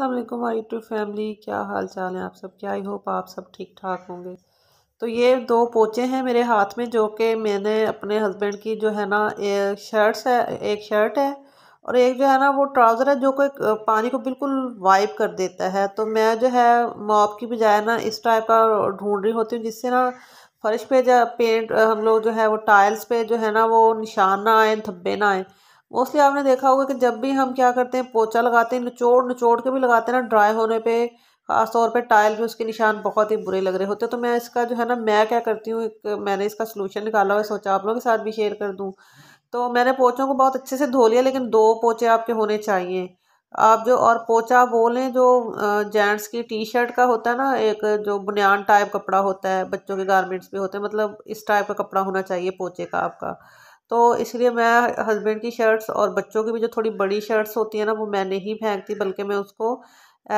अस्सलाम वालेकुम Y to family क्या हाल चाल है आप सब क्या आई होप आप सब ठीक ठाक होंगे तो ये दो पोचे हैं मेरे हाथ में जो कि मैंने अपने हस्बैंड की जो है ना शर्ट्स है एक शर्ट है और एक जो है ना वो ट्राउज़र है जो कि पानी को बिल्कुल वाइप कर देता है तो मैं जो है मॉप की बजाय ना इस टाइप का ढूंढ रही होती हूँ जिससे ना फर्श पे जो पेंट हम लोग जो है वो टाइल्स पे जो है ना वो निशान ना आए धब्बे ना आए मोस्टली आपने देखा होगा कि जब भी हम क्या करते हैं पोचा लगाते हैं निचोड़ निचोड़ के भी लगाते हैं ना ड्राई होने पे खास तौर पे टाइल भी उसके निशान बहुत ही बुरे लग रहे होते हैं तो मैं इसका जो है ना मैं क्या करती हूँ एक मैंने इसका सोलूशन निकाला हुआ सोचा आप लोगों के साथ भी शेयर कर दूँ तो मैंने पोचों को बहुत अच्छे से धो लिया लेकिन दो पोचे आपके होने चाहिए आप जो और पोचा बोलें जो जेंट्स की टी शर्ट का होता है ना एक जो बुनियान टाइप कपड़ा होता है बच्चों के गारमेंट्स भी होते हैं मतलब इस टाइप का कपड़ा होना चाहिए पोचे का आपका तो इसलिए मैं हस्बैंड की शर्ट्स और बच्चों की भी जो थोड़ी बड़ी शर्ट्स होती हैं ना वो मैं नहीं फेंकती बल्कि मैं उसको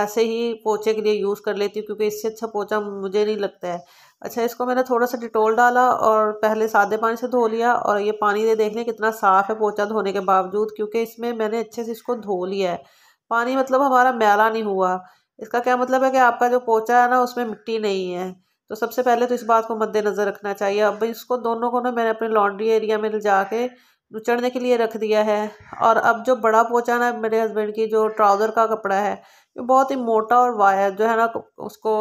ऐसे ही पोचे के लिए यूज़ कर लेती हूँ क्योंकि इससे अच्छा पोचा मुझे नहीं लगता है अच्छा इसको मैंने थोड़ा सा डिटोल डाला और पहले सादे पानी से धो लिया और ये पानी दे देख लें कितना साफ़ है पोचा धोने के बावजूद क्योंकि इसमें मैंने अच्छे से इसको धो लिया है पानी मतलब हमारा मैला नहीं हुआ इसका क्या मतलब है कि आपका जो पोचा है ना उसमें मिट्टी नहीं है तो सबसे पहले तो इस बात को मद्देनज़र रखना चाहिए अब इसको दोनों को ना मैंने अपने लॉन्ड्री एरिया में जा के चढ़ने के लिए रख दिया है और अब जो बड़ा पोचा ना मेरे हस्बैंड की जो ट्राउज़र का कपड़ा है ये बहुत ही मोटा और वायर जो है ना उसको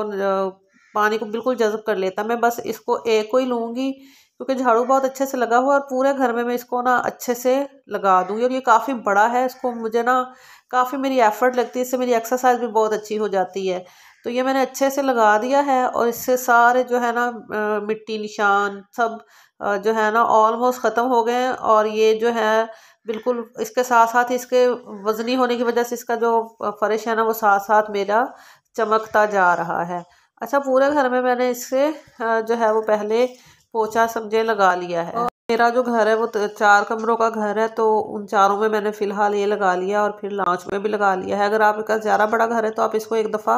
पानी को बिल्कुल जज्ब कर लेता मैं बस इसको एक को ही लूँगी क्योंकि झाड़ू बहुत अच्छे से लगा हुआ और पूरे घर में मैं इसको ना अच्छे से लगा दूँगी और ये काफ़ी बड़ा है इसको मुझे ना काफ़ी मेरी एफ़र्ट लगती है इससे मेरी एक्सरसाइज भी बहुत अच्छी हो जाती है तो ये मैंने अच्छे से लगा दिया है और इससे सारे जो है ना मिट्टी निशान सब जो है ना ऑलमोस्ट ख़त्म हो गए हैं और ये जो है बिल्कुल इसके साथ साथ इसके वज़नी होने की वजह से इसका जो फ़र्श है ना वो साथ साथ मेरा चमकता जा रहा है अच्छा पूरे घर में मैंने इससे जो है वो पहले पोछा समझे लगा लिया है मेरा जो घर है वो चार कमरों का घर है तो उन चारों में मैंने फ़िलहाल ये लगा लिया और फिर लॉन्च में भी लगा लिया है अगर आपका ज़्यादा बड़ा घर है तो आप इसको एक दफ़ा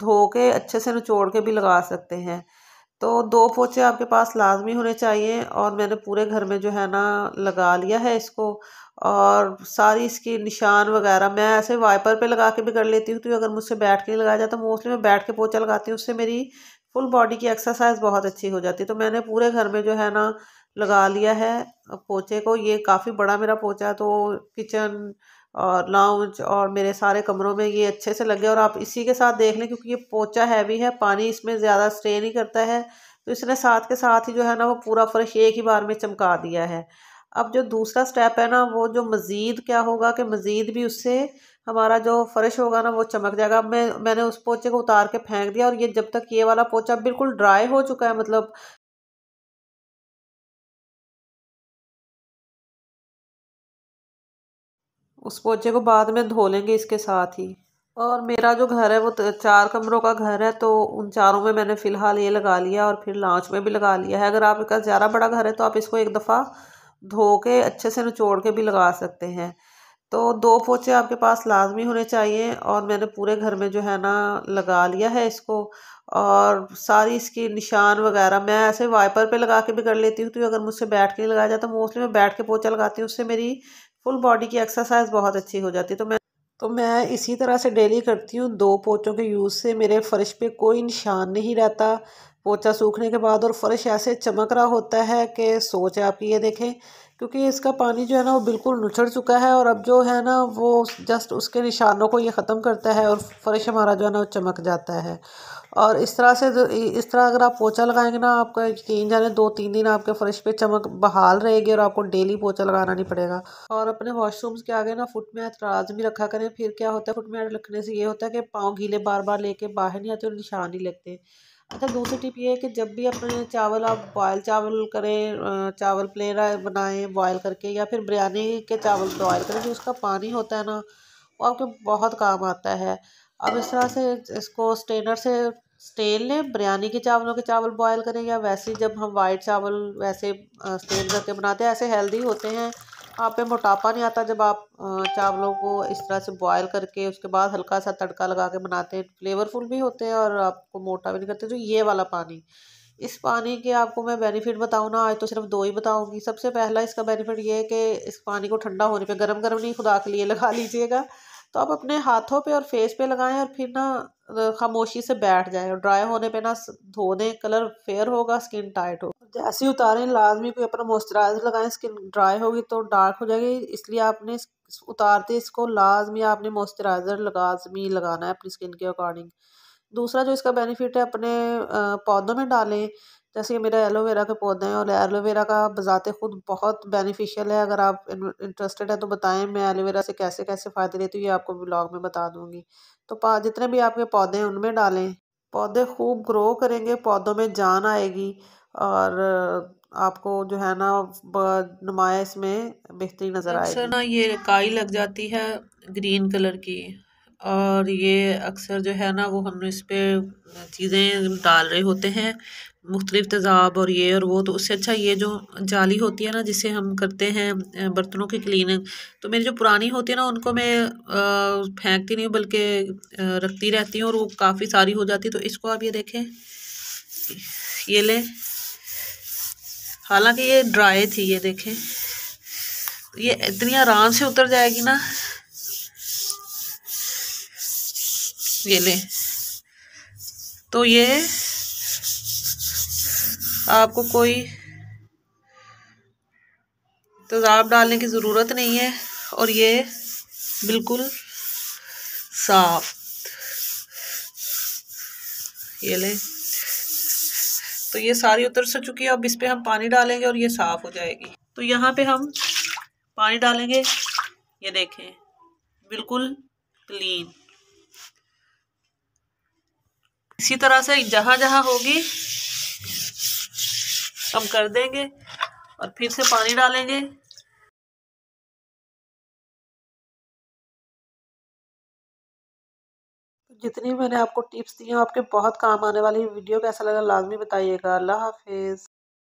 धो के अच्छे से निचोड़ के भी लगा सकते हैं तो दो पोचे आपके पास लाजमी होने चाहिए और मैंने पूरे घर में जो है ना लगा लिया है इसको और सारी इसकी निशान वगैरह मैं ऐसे वाइपर पे लगा के भी कर लेती हूँ तो अगर मुझसे बैठ के नहीं लगाया जाता मोस्टली मैं बैठ के पोचा लगाती हूँ उससे मेरी फुल बॉडी की एक्सरसाइज बहुत अच्छी हो जाती है तो मैंने पूरे घर में जो है ना लगा लिया है पोचे को ये काफ़ी बड़ा मेरा पोचा तो किचन और लाउंज और मेरे सारे कमरों में ये अच्छे से लगे और आप इसी के साथ देख लें क्योंकि ये पोचा हैवी है पानी इसमें ज़्यादा स्टे नहीं करता है तो इसने साथ के साथ ही जो है ना वो पूरा फ्रेश एक ही बार में चमका दिया है अब जो दूसरा स्टेप है ना वो जो मज़ीद क्या होगा कि मज़ीद भी उससे हमारा जो फ्रेश होगा ना वो चमक जाएगा अब मैं मैंने उस पोचे को उतार के फेंक दिया और ये जब तक ये वाला पोचा बिल्कुल ड्राई हो चुका है मतलब उस पोचे को बाद में धो लेंगे इसके साथ ही और मेरा जो घर है वो चार कमरों का घर है तो उन चारों में मैंने फ़िलहाल ये लगा लिया और फिर लाँच में भी लगा लिया है अगर आपका ज़्यादा बड़ा घर है तो आप इसको एक दफ़ा धो के अच्छे से निचोड़ के भी लगा सकते हैं तो दो पोचे आपके पास लाजमी होने चाहिए और मैंने पूरे घर में जो है ना लगा लिया है इसको और सारी इसकी निशान वगैरह मैं ऐसे वाइपर पे लगा के भी कर लेती हूँ तो अगर मुझसे बैठ के नहीं लगाया जाता मोस्टली मैं बैठ के पोचा लगाती हूँ उससे मेरी फुल बॉडी की एक्सरसाइज बहुत अच्छी हो जाती है तो मैं तो मैं इसी तरह से डेली करती हूँ दो पोचों के यूज़ से मेरे फ़र्श पे कोई निशान नहीं रहता पोचा सूखने के बाद और फ़र्श ऐसे चमक रहा होता है कि सोच आप ये देखें क्योंकि इसका पानी जो है ना वो बिल्कुल नुचड़ चुका है और अब जो है ना वो जस्ट उसके निशानों को ये ख़त्म करता है और फ़र्श हमारा जो है ना वो चमक जाता है और इस तरह से इस तरह अगर आप पोचा लगाएंगे ना आपका यकीन जाने दो तीन दिन आपके फ़र्श पे चमक बहाल रहेगी और आपको डेली पोचा लगाना नहीं पड़ेगा और अपने वॉशरूम्स के आगे ना फुट मैट राज भी रखा करें फिर क्या होता है फुट मैट रखने से ये होता है कि पाँव गीले बार बार लेके बाहर नहीं आते और निशान नहीं लगते अच्छा दूसरी टिप ये है कि जब भी अपने चावल आप बॉयल चावल करें चावल प्लेन बनाएं बॉयल करके या फिर बिरयानी के चावल बॉयल करें जो उसका पानी होता है ना वो आपके बहुत काम आता है अब इस तरह से इसको स्टेनर से स्टेन लें बिरयानी के चावलों के चावल बॉयल करें या वैसे जब हम वाइट चावल वैसे स्टेन करके बनाते हैं ऐसे हेल्दी होते हैं आप पे मोटापा नहीं आता जब आप चावलों को इस तरह से बॉयल करके उसके बाद हल्का सा तड़का लगा के बनाते हैं फ्लेवरफुल भी होते हैं और आपको मोटा भी नहीं करते जो ये वाला पानी इस पानी के आपको मैं बेनिफिट बताऊँ ना आज तो सिर्फ दो ही बताऊँगी सबसे पहला इसका बेनिफिट ये है कि इस पानी को ठंडा होने पे गर्म गर्म नहीं खुदा के लिए लगा लीजिएगा तो आप अपने हाथों पे और फेस पे लगाएं और फिर ना खामोशी से बैठ जाएं और ड्राई होने पे ना धो दें कलर फेयर होगा स्किन टाइट होगा जैसे उतारें लाजमी कोई अपना मॉइस्चराइजर लगाएं स्किन ड्राई होगी तो डार्क हो जाएगी इसलिए आपने उतारते इसको लाजमी आपने मॉइस्चराइज़र लाजमी लगाना है अपनी स्किन के अकॉर्डिंग दूसरा जो इसका बेनिफिट है अपने पौधों में डालें जैसे मेरा एलोवेरा के पौधे हैं और एलोवेरा का बज़ात ख़ुद बहुत बेनिफिशियल है अगर आप इंटरेस्टेड है तो बताएं मैं एलोवेरा से कैसे कैसे फ़ायदे लेती हूँ ये आपको ब्लॉग में बता दूँगी तो जितने भी आपके पौधे हैं उनमें डालें पौधे खूब ग्रो करेंगे पौधों में जान आएगी और आपको जो है ना नुमाइश में बेहतरी नज़र आएगी ना ये काई लग जाती है ग्रीन कलर की और ये अक्सर जो है ना वो हम इस पर चीज़ें डाल रहे होते हैं मुख्तलिफ तेज़ाब और ये और वो तो उससे अच्छा ये जो जाली होती है ना जिसे हम करते हैं बर्तनों की क्लीनिंग तो मेरी जो पुरानी होती है ना उनको मैं फेंकती नहीं बल्कि रखती रहती हूँ और वो काफ़ी सारी हो जाती तो इसको आप ये देखें ये लें हालांकि ये ड्राई थी ये देखें ये इतनी आराम से उतर जाएगी ना ये लें तो ये आपको कोई तेज़ाब तो डालने की ज़रूरत नहीं है और ये बिल्कुल साफ ये लें तो ये सारी उतर सक चुकी है अब इस पर हम पानी डालेंगे और ये साफ़ हो जाएगी तो यहाँ पे हम पानी डालेंगे ये देखें बिल्कुल क्लीन इसी तरह से जहाँ जहाँ होगी हम कर देंगे और फिर से पानी डालेंगे तो जितनी मैंने आपको टिप्स दी हैं आपके बहुत काम आने वाली वीडियो कैसा लगा लाजमी बताइएगा अल्लाह हाफिज़